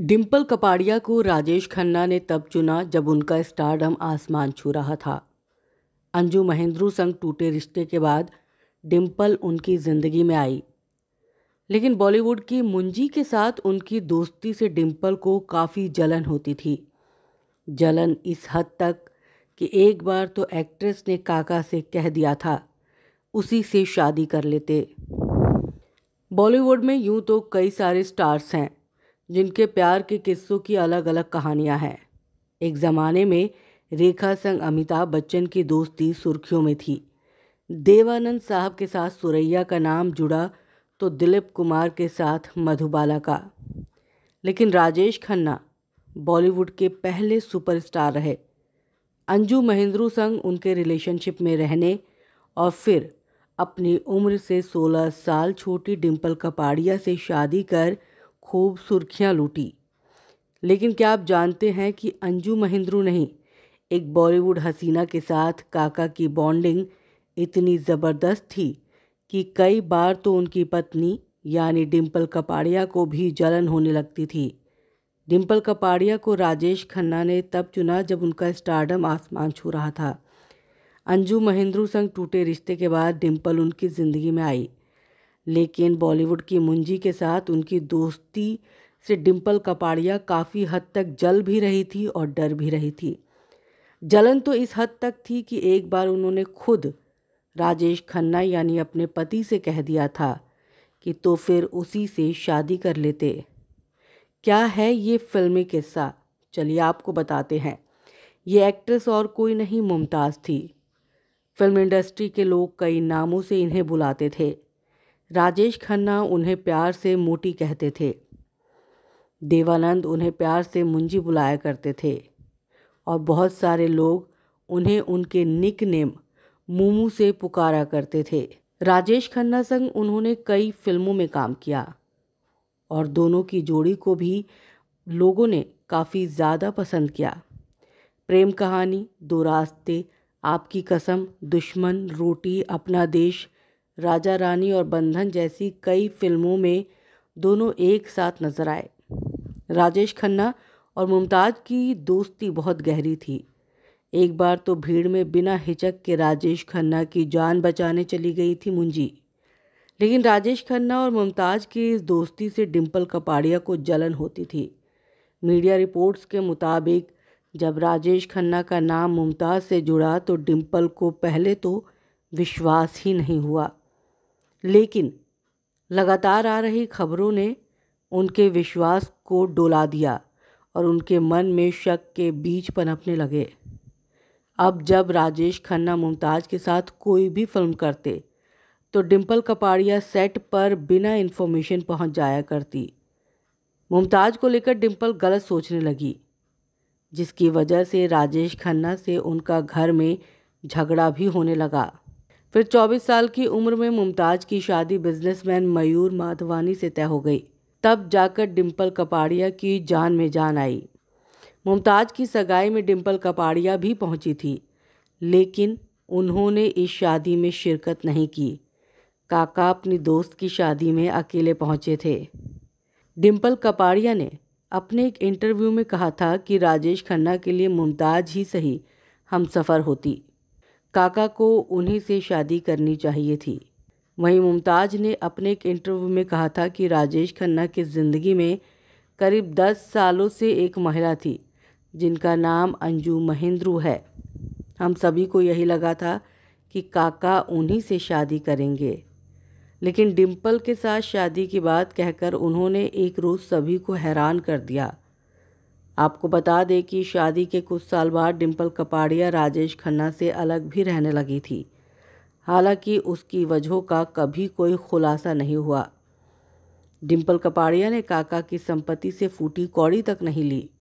डिम्पल कपाड़िया को राजेश खन्ना ने तब चुना जब उनका स्टारडम आसमान छू रहा था अंजू महेंद्रू संग टूटे रिश्ते के बाद डिम्पल उनकी ज़िंदगी में आई लेकिन बॉलीवुड की मुंजी के साथ उनकी दोस्ती से डिम्पल को काफ़ी जलन होती थी जलन इस हद तक कि एक बार तो एक्ट्रेस ने काका से कह दिया था उसी से शादी कर लेते बॉलीवुड में यूं तो कई सारे स्टार्स हैं जिनके प्यार के किस्सों की अलग अलग कहानियां हैं एक ज़माने में रेखा संग अमिताभ बच्चन की दोस्ती सुर्खियों में थी देवानंद साहब के साथ सुरैया का नाम जुड़ा तो दिलीप कुमार के साथ मधुबाला का लेकिन राजेश खन्ना बॉलीवुड के पहले सुपरस्टार रहे अंजू महेंद्रू संग उनके रिलेशनशिप में रहने और फिर अपनी उम्र से 16 साल छोटी डिम्पल कपाड़िया से शादी कर खूब सुर्खियां लूटी लेकिन क्या आप जानते हैं कि अंजू महेंद्रू नहीं एक बॉलीवुड हसीना के साथ काका की बॉन्डिंग इतनी ज़बरदस्त थी कि कई बार तो उनकी पत्नी यानी डिम्पल कपाड़िया को भी जलन होने लगती थी डिम्पल कपाड़िया को राजेश खन्ना ने तब चुना जब उनका स्टारडम आसमान छू रहा था अंजू महेंद्रू संग टूटे रिश्ते के बाद डिम्पल उनकी ज़िंदगी में आई लेकिन बॉलीवुड की मुंजी के साथ उनकी दोस्ती से डिम्पल कपाड़िया काफ़ी हद तक जल भी रही थी और डर भी रही थी जलन तो इस हद तक थी कि एक बार उन्होंने खुद राजेश खन्ना यानी अपने पति से कह दिया था कि तो फिर उसी से शादी कर लेते क्या है ये फिल्मी किस्सा चलिए आपको बताते हैं ये एक्ट्रेस और कोई नहीं मुमताज़ थी फिल्म इंडस्ट्री के लोग कई नामों से इन्हें बुलाते थे राजेश खन्ना उन्हें प्यार से मोटी कहते थे देवानंद उन्हें प्यार से मुंजी बुलाया करते थे और बहुत सारे लोग उन्हें उनके निक नेम मोमू से पुकारा करते थे राजेश खन्ना संग उन्होंने कई फिल्मों में काम किया और दोनों की जोड़ी को भी लोगों ने काफ़ी ज़्यादा पसंद किया प्रेम कहानी दो रास्ते आपकी कसम दुश्मन रोटी अपना देश राजा रानी और बंधन जैसी कई फिल्मों में दोनों एक साथ नजर आए राजेश खन्ना और मुमताज़ की दोस्ती बहुत गहरी थी एक बार तो भीड़ में बिना हिचक के राजेश खन्ना की जान बचाने चली गई थी मुंजी लेकिन राजेश खन्ना और मुमताज़ की इस दोस्ती से डिम्पल कपाड़िया को जलन होती थी मीडिया रिपोर्ट्स के मुताबिक जब राजेश खन्ना का नाम मुमताज़ से जुड़ा तो डिम्पल को पहले तो विश्वास ही नहीं हुआ लेकिन लगातार आ रही खबरों ने उनके विश्वास को डोला दिया और उनके मन में शक के बीज पनपने लगे अब जब राजेश खन्ना मुमताज़ के साथ कोई भी फिल्म करते तो डिम्पल कपाड़िया सेट पर बिना इन्फॉर्मेशन पहुंच जाया करती मुमताज़ को लेकर डिम्पल गलत सोचने लगी जिसकी वजह से राजेश खन्ना से उनका घर में झगड़ा भी होने लगा फिर 24 साल की उम्र में मुमताज की शादी बिजनेसमैन मयूर माधवानी से तय हो गई तब जाकर डिम्पल कपाड़िया की जान में जान आई मुमताज की सगाई में डिम्पल कपाड़िया भी पहुंची थी लेकिन उन्होंने इस शादी में शिरकत नहीं की काका अपनी दोस्त की शादी में अकेले पहुंचे थे डिम्पल कपाड़िया ने अपने एक इंटरव्यू में कहा था कि राजेश खन्ना के लिए मुमताज ही सही हम सफ़र होती काका को उन्हीं से शादी करनी चाहिए थी वहीं मुमताज़ ने अपने एक इंटरव्यू में कहा था कि राजेश खन्ना की ज़िंदगी में करीब दस सालों से एक महिला थी जिनका नाम अंजू महेंद्रू है हम सभी को यही लगा था कि काका उन्हीं से शादी करेंगे लेकिन डिम्पल के साथ शादी की बात कहकर उन्होंने एक रोज़ सभी को हैरान कर दिया आपको बता दें कि शादी के कुछ साल बाद डिम्पल कपाड़िया राजेश खन्ना से अलग भी रहने लगी थी हालांकि उसकी वजह का कभी कोई खुलासा नहीं हुआ डिम्पल कपाड़िया ने काका की संपत्ति से फूटी कौड़ी तक नहीं ली